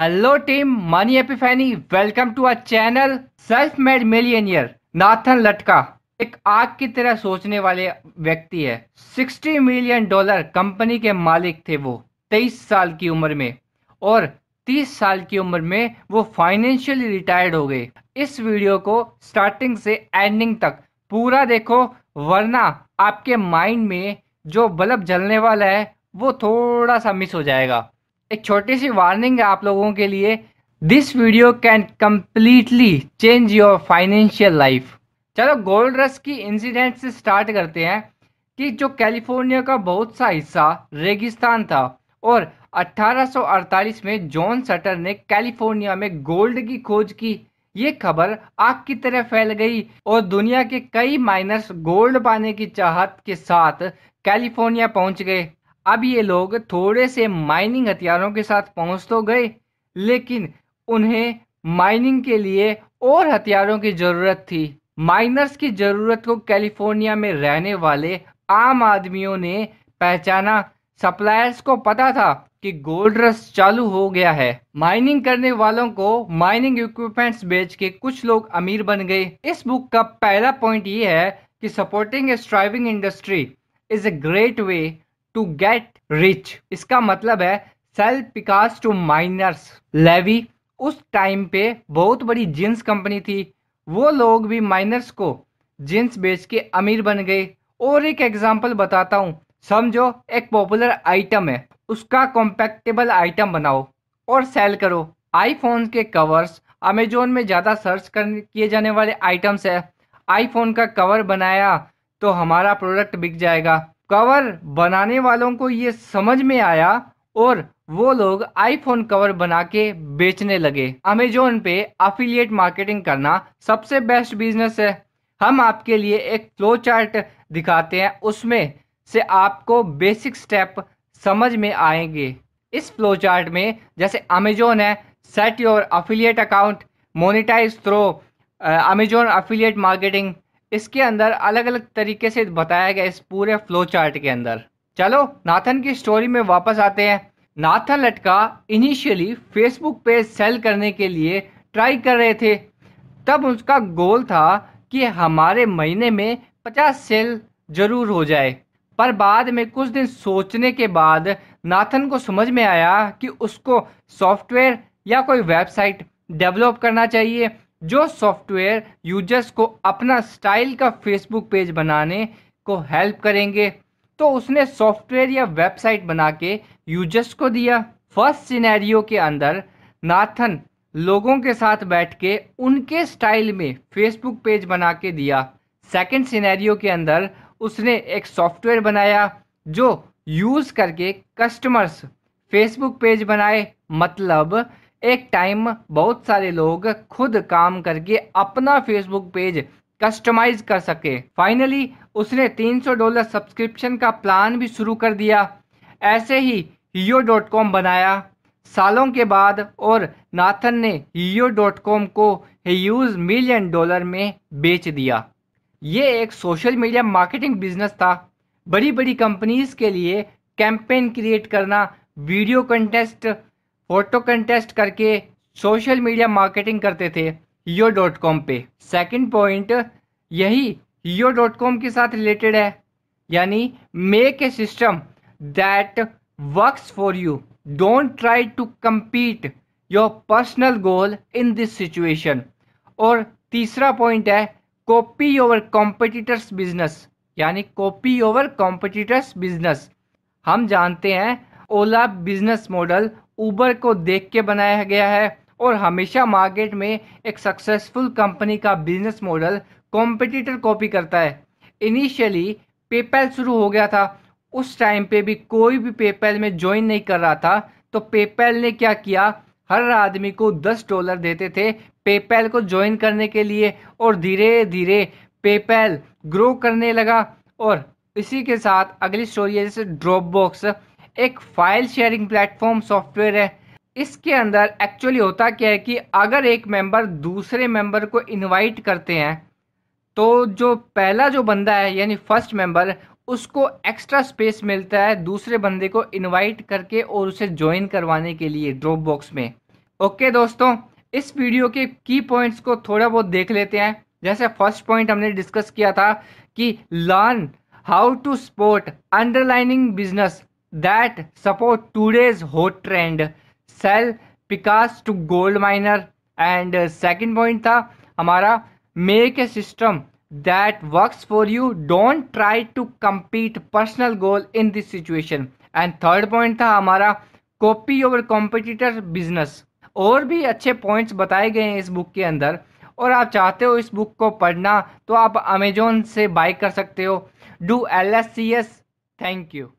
hello team money फैनी welcome to our channel self made millionaire Nathan Latka एक आग की तरह सोचने वाले व्यक्ति है 60 मिलियन डॉलर कंपनी के मालिक थे वो 23 साल की उम्र में और 30 साल की उम्र में वो फाइनेंशियली रिटायर्ड हो गए इस वीडियो को स्टार्टिंग से एंडिंग तक पूरा देखो वरना आपके माइंड में जो बल्ब जलने वाला है वो थोड़ा सा मिस हो जाएगा एक छोटी सी वार्निंग है आप लोगों के लिए this video can completely change your financial life चलो गोल्ड रश की इंसिडेंट से स्टार्ट करते हैं कि जो कैलिफोर्निया का बहुत सा हिस्सा रेगिस्तान था और 1848 में जॉन सटर ने कैलिफोर्निया में गोल्ड की खोज की ये खबर आग की तरह फैल गई और दुनिया के कई माइनर्स गोल्ड पाने की चाहत के साथ कैलिफोर्निया पहुंच गए अब ये लोग थोड़े से माइनिंग हथियारों के साथ पहुंच तो गए लेकिन उन्हें माइनिंग के लिए और हथियारों की ज़रूरत थी माइनर्स की ज़रूरत को कैलिफोर्निया में रहने वाले आम आदमियों ने पहचाना सप्लायर्स को पता था कि गोल्ड रस चालू हो गया है माइनिंग करने वालों को माइनिंग इक्विपमेंट्स बेच के कुछ लोग अमीर बन गए इस बुक का पहला पॉइंट ये है कि supporting a striving industry is a great way to get rich इसका मतलब है sell pickaxes to miners Levi उस टाइम पे बहुत बड़ी जींस कंपनी थी वो लोग भी माइनर्स को जींस बेच के अमीर बन गए और एक एग्जाम्पल बताता हूँ समझो एक पॉपुलर आइटम है उसका कॉम्पैक्टेबल आइटम बनाओ और सेल करो आईफोन के कवर्स अमेजोन में ज़्यादा सर्च कर किए जाने वाले आइटम्स है आईफोन का कवर बनाया तो हमारा प्रोडक्ट बिक जाएगा कवर बनाने वालों को ये समझ में आया और वो लोग आईफोन कवर बना के बेचने लगे अमेजोन पे अफिलियट मार्केटिंग करना सबसे बेस्ट बिजनेस है हम आपके लिए एक फ्लो चार्ट दिखाते हैं उसमें से आपको बेसिक स्टेप समझ में आएंगे इस फ्लो चार्ट में जैसे अमेजोन है set your affiliate account monetize through Amazon affiliate marketing इसके अंदर अलग अलग तरीके से बताया गया इस पूरे फ्लो चार्ट के अंदर चलो नाथन की स्टोरी में वापस आते हैं नाथन लटका इनिशियली फेसबुक पे सेल करने के लिए ट्राई कर रहे थे तब उसका गोल था कि हमारे महीने में पचास सेल जरूर हो जाए पर बाद में कुछ दिन सोचने के बाद नाथन को समझ में आया कि उसको सॉफ्टवेयर या कोई वेबसाइट डेवलप करना चाहिए जो सॉफ्टवेयर यूजर्स को अपना स्टाइल का फेसबुक पेज बनाने को हेल्प करेंगे तो उसने सॉफ्टवेयर या वेबसाइट बना के यूजर्स को दिया फर्स्ट सिनेरियो के अंदर नाथन लोगों के साथ बैठ के उनके स्टाइल में फेसबुक पेज बना के दिया सेकंड सिनेरियो के अंदर उसने एक सॉफ्टवेयर बनाया जो यूज़ करके कस्टमर्स फेसबुक पेज बनाए मतलब एक टाइम बहुत सारे लोग खुद काम करके अपना फेसबुक पेज कस्टमाइज कर सके फाइनली उसने 300 डॉलर सब्सक्रिप्शन का प्लान भी शुरू कर दिया ऐसे ही हीओ डॉट कॉम बनाया सालों के बाद और नाथन ने हीओ डॉट कॉम को यूज मिलियन डॉलर में बेच दिया ये एक सोशल मीडिया मार्केटिंग बिजनेस था बड़ी बड़ी कंपनीज के लिए कैंपेन क्रिएट करना वीडियो कंटेस्ट फोटो कंटेस्ट करके सोशल मीडिया मार्केटिंग करते थे यो डॉट कॉम पर सेकेंड पॉइंट यही यो डॉट कॉम के साथ रिलेटेड है यानी make a system that work for you don't try to compete your personal goal in this situation और तीसरा पॉइंट है कॉपी ओवर कॉम्पिटिटर्स बिजनेस यानी कॉपी ओवर कॉम्पिटिटर्स बिजनेस हम जानते हैं ओला बिजनेस मॉडल ऊबर को देख के बनाया गया है और हमेशा मार्केट में एक सक्सेसफुल कंपनी का बिजनेस मॉडल कॉम्पिटिटर कॉपी करता है इनिशियली पेपैल शुरू हो गया था उस टाइम पे भी कोई भी पेपैल में ज्वाइन नहीं कर रहा था तो पेपैल ने क्या किया हर आदमी को दस डॉलर देते थे पेपैल को ज्वाइन करने के लिए और धीरे धीरे पेपैल ग्रो करने लगा और इसी के साथ अगली स्टोरी है जैसे ड्रॉप बॉक्स एक फाइल शेयरिंग प्लेटफॉर्म सॉफ्टवेयर है इसके अंदर एक्चुअली होता क्या है कि अगर एक मेंबर दूसरे मेंबर को इनवाइट करते हैं तो जो पहला जो बंदा है यानी फर्स्ट मेंबर उसको एक्स्ट्रा स्पेस मिलता है दूसरे बंदे को इनवाइट करके और उसे ज्वाइन करवाने के लिए ड्रॉप बॉक्स में ओके दोस्तों इस वीडियो के की पॉइंट्स को थोड़ा बहुत देख लेते हैं जैसे फर्स्ट पॉइंट हमने डिस्कस किया था कि learn how to support underlining business that support today's हो trend sell pickaxes to gold miner and second point था हमारा make a system that works for you don't try to compete personal goal in this situation and third point था हमारा copy over competitor business और भी अच्छे points बताए गए हैं इस बुक के अंदर और आप चाहते हो इस बुक को पढ़ना तो आप अमेजोन से बाई कर सकते हो डू L S C S thank you